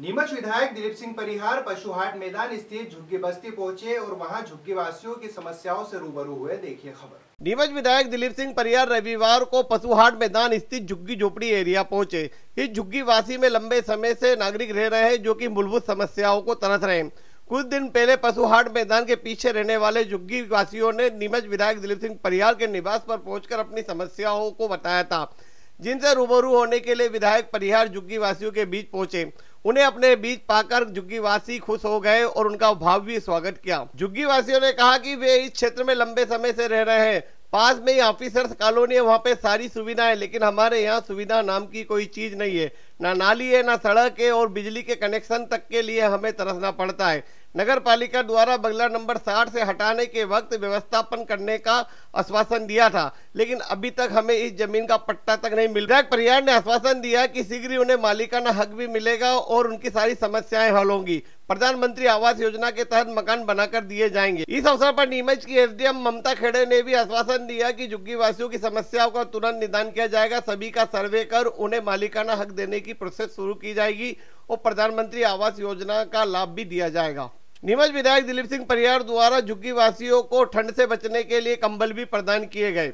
नीमच विधायक दिलीप सिंह परिहार पशुहाट मैदान स्थित झुग्गी बस्ती पहुंचे और वहां झुग्गी वासियों की समस्याओं से रूबरू हुए देखिए खबर नीमच विधायक दिलीप सिंह परिहार रविवार को पशुहाट मैदान स्थित झुग्गी झोपड़ी एरिया पहुंचे इस झुग्गी वासी में लंबे समय से नागरिक रह रहे हैं जो कि मूलभूत समस्याओं को तरस रहे हैं कुछ दिन पहले पशुहाट मैदान के पीछे रहने वाले झुग्गी वासियों ने नीमच विधायक दिलीप सिंह परिहार के निवास पर पहुंचकर अपनी समस्याओं को बताया था जिनसे रूबरू होने के लिए विधायक परिहार झुग्गी वासियों के बीच पहुंचे उन्हें अपने बीच पाकर जुग्गीवासी खुश हो गए और उनका भाव्य स्वागत किया जुग्गीवासियों ने कहा कि वे इस क्षेत्र में लंबे समय से रह रहे हैं पास में ही ऑफिसर्स कॉलोनी है वहाँ पे सारी सुविधाएं लेकिन हमारे यहाँ सुविधा नाम की कोई चीज़ नहीं है ना नाली है ना सड़क है और बिजली के कनेक्शन तक के लिए हमें तरसना पड़ता है नगर पालिका द्वारा बंगला नंबर साठ से हटाने के वक्त व्यवस्थापन करने का आश्वासन दिया था लेकिन अभी तक हमें इस जमीन का पट्टा तक नहीं मिल है परियार ने आश्वासन दिया कि शीघ्र ही उन्हें मालिकाना हक भी मिलेगा और उनकी सारी समस्याएं हल होंगी प्रधानमंत्री आवास योजना के तहत मकान बनाकर दिए जाएंगे इस अवसर पर नीमच की एसडीएम ममता खेड़े ने भी आश्वासन दिया कि झुग्गी वासियों की समस्याओं का तुरंत निदान किया जाएगा सभी का सर्वे कर उन्हें मालिकाना हक देने की प्रोसेस शुरू की जाएगी और प्रधानमंत्री आवास योजना का लाभ भी दिया जाएगा नीमच विधायक दिलीप सिंह परियार द्वारा झुग्गी वासियों को ठंड से बचने के लिए कंबल भी प्रदान किए गए